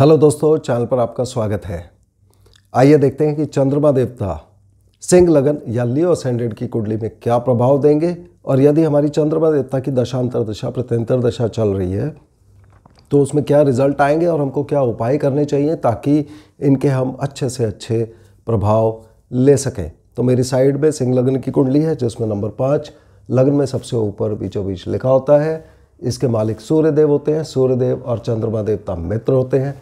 hello दोस्तों channel पर आपका स्वागत है आइए देखते हैं कि चंद्रमा देवता सिंह लगन या लियो सेंडेड की कुंडली में क्या प्रभाव देंगे और यदि हमारी चंद्रमा देवता की दशांतर दशा प्रत्यंतर दशा चल रही है तो उसमें क्या रिजल्ट आएंगे और हमको क्या उपाय करने चाहिए ताकि इनके हम अच्छे से अच्छे प्रभाव ले सकें तो मेरी साइड में सिंह लगन की कुंडली है जिसमें नंबर पाँच लग्न में सबसे ऊपर बीचों बीच लिखा होता है इसके मालिक सूर्यदेव होते हैं सूर्यदेव और चंद्रमा देवता मित्र होते हैं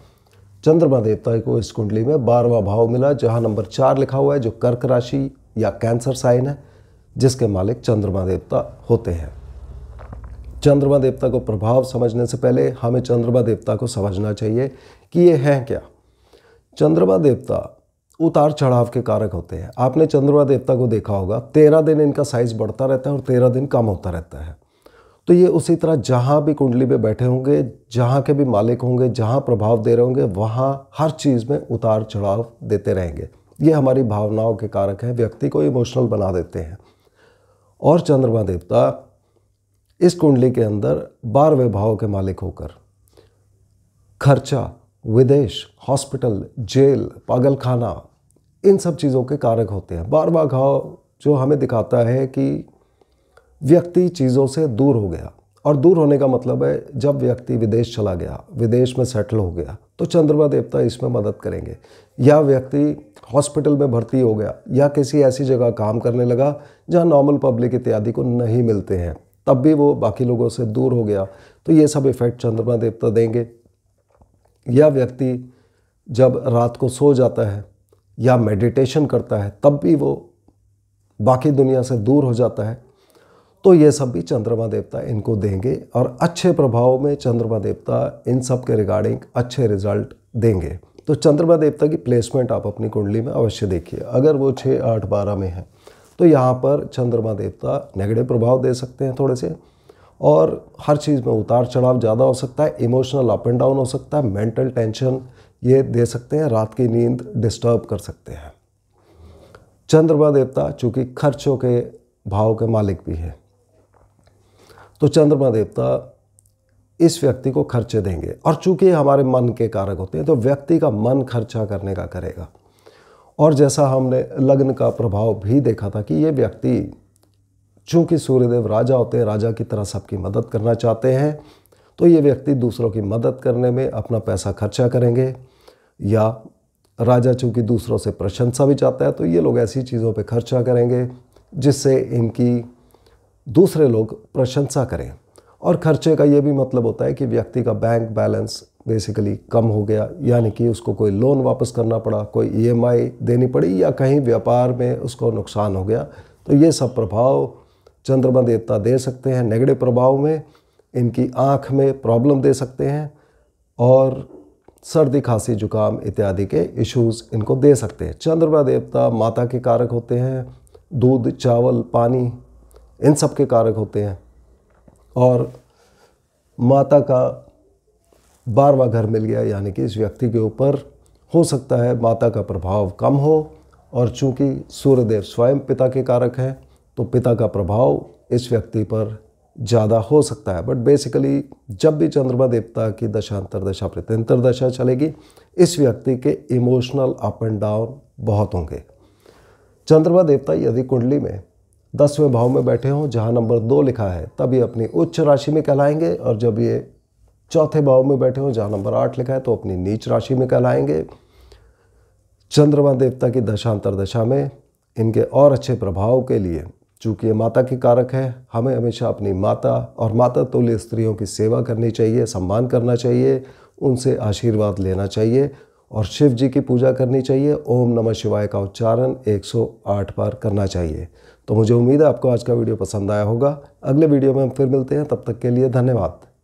चंद्रमा देवता को इस कुंडली में बारहवा भाव मिला जहाँ नंबर चार लिखा हुआ है जो कर्क राशि या कैंसर साइन है जिसके मालिक चंद्रमा देवता होते हैं चंद्रमा देवता को प्रभाव समझने से पहले हमें चंद्रमा देवता को समझना चाहिए कि ये हैं क्या चंद्रमा देवता उतार चढ़ाव के कारक होते हैं आपने चंद्रमा देवता को देखा होगा तेरह दिन इनका साइज बढ़ता रहता है और तेरह दिन कम होता रहता है तो ये उसी तरह जहाँ भी कुंडली में बैठे होंगे जहाँ के भी मालिक होंगे जहाँ प्रभाव दे रहे होंगे वहाँ हर चीज़ में उतार चढ़ाव देते रहेंगे ये हमारी भावनाओं के कारक हैं व्यक्ति को इमोशनल बना देते हैं और चंद्रमा देवता इस कुंडली के अंदर बारहवें भाव के मालिक होकर खर्चा विदेश हॉस्पिटल जेल पागलखाना इन सब चीज़ों के कारक होते हैं बारवा घाव जो हमें दिखाता है कि व्यक्ति चीज़ों से दूर हो गया और दूर होने का मतलब है जब व्यक्ति विदेश चला गया विदेश में सेटल हो गया तो चंद्रमा देवता इसमें मदद करेंगे या व्यक्ति हॉस्पिटल में भर्ती हो गया या किसी ऐसी जगह काम करने लगा जहाँ नॉर्मल पब्लिक इत्यादि को नहीं मिलते हैं तब भी वो बाकी लोगों से दूर हो गया तो ये सब इफ़ेक्ट चंद्रमा देवता देंगे या व्यक्ति जब रात को सो जाता है या मेडिटेशन करता है तब भी वो बाकी दुनिया से दूर हो जाता है तो ये सब भी चंद्रमा देवता इनको देंगे और अच्छे प्रभाव में चंद्रमा देवता इन सब के रिगार्डिंग अच्छे रिजल्ट देंगे तो चंद्रमा देवता की प्लेसमेंट आप अपनी कुंडली में अवश्य देखिए अगर वो छः आठ बारह में है तो यहाँ पर चंद्रमा देवता नेगेटिव प्रभाव दे सकते हैं थोड़े से और हर चीज़ में उतार चढ़ाव ज़्यादा हो सकता है इमोशनल अप एंड डाउन हो सकता है मेंटल टेंशन ये दे सकते हैं रात की नींद डिस्टर्ब कर सकते हैं चंद्रमा देवता चूँकि खर्चों के भाव के मालिक भी हैं तो चंद्रमा देवता इस व्यक्ति को खर्चे देंगे और चूंकि हमारे मन के कारक होते हैं तो व्यक्ति का मन खर्चा करने का करेगा और जैसा हमने लग्न का प्रभाव भी देखा था कि ये व्यक्ति चूंकि सूर्यदेव राजा होते हैं राजा की तरह सबकी मदद करना चाहते हैं तो ये व्यक्ति दूसरों की मदद करने में अपना पैसा खर्चा करेंगे या राजा चूंकि दूसरों से प्रशंसा भी चाहता है तो ये लोग ऐसी चीज़ों पर खर्चा करेंगे जिससे इनकी दूसरे लोग प्रशंसा करें और खर्चे का ये भी मतलब होता है कि व्यक्ति का बैंक बैलेंस बेसिकली कम हो गया यानी कि उसको कोई लोन वापस करना पड़ा कोई ईएमआई e देनी पड़ी या कहीं व्यापार में उसको नुकसान हो गया तो ये सब प्रभाव चंद्रमा देवता दे सकते हैं नेगेटिव प्रभाव में इनकी आँख में प्रॉब्लम दे सकते हैं और सर्दी खांसी जुकाम इत्यादि के इश्यूज़ इनको दे सकते हैं चंद्रमा देवता माता के कारक होते हैं दूध चावल पानी इन सब के कारक होते हैं और माता का बारवा घर मिल गया यानी कि इस व्यक्ति के ऊपर हो सकता है माता का प्रभाव कम हो और चूंकि सूर्यदेव स्वयं पिता के कारक हैं तो पिता का प्रभाव इस व्यक्ति पर ज़्यादा हो सकता है बट बेसिकली जब भी चंद्रमा देवता की दशांतर दशा प्रत्यंतर दशा चलेगी इस व्यक्ति के इमोशनल अप एंड डाउन बहुत होंगे चंद्रमा देवता यदि कुंडली में दसवें भाव में बैठे हों जहाँ नंबर दो लिखा है तब ये अपनी उच्च राशि में कहलाएंगे और जब ये चौथे भाव में बैठे हों जहाँ नंबर आठ लिखा है तो अपनी नीच राशि में कहलाएंगे चंद्रमा देवता की दशांतर दशा में इनके और अच्छे प्रभाव के लिए चूँकि ये माता की कारक है हमें हमेशा अपनी माता और माता तुल्य स्त्रियों की सेवा करनी चाहिए सम्मान करना चाहिए उनसे आशीर्वाद लेना चाहिए और शिव जी की पूजा करनी चाहिए ओम नमः शिवाय का उच्चारण 108 बार करना चाहिए तो मुझे उम्मीद है आपको आज का वीडियो पसंद आया होगा अगले वीडियो में हम फिर मिलते हैं तब तक के लिए धन्यवाद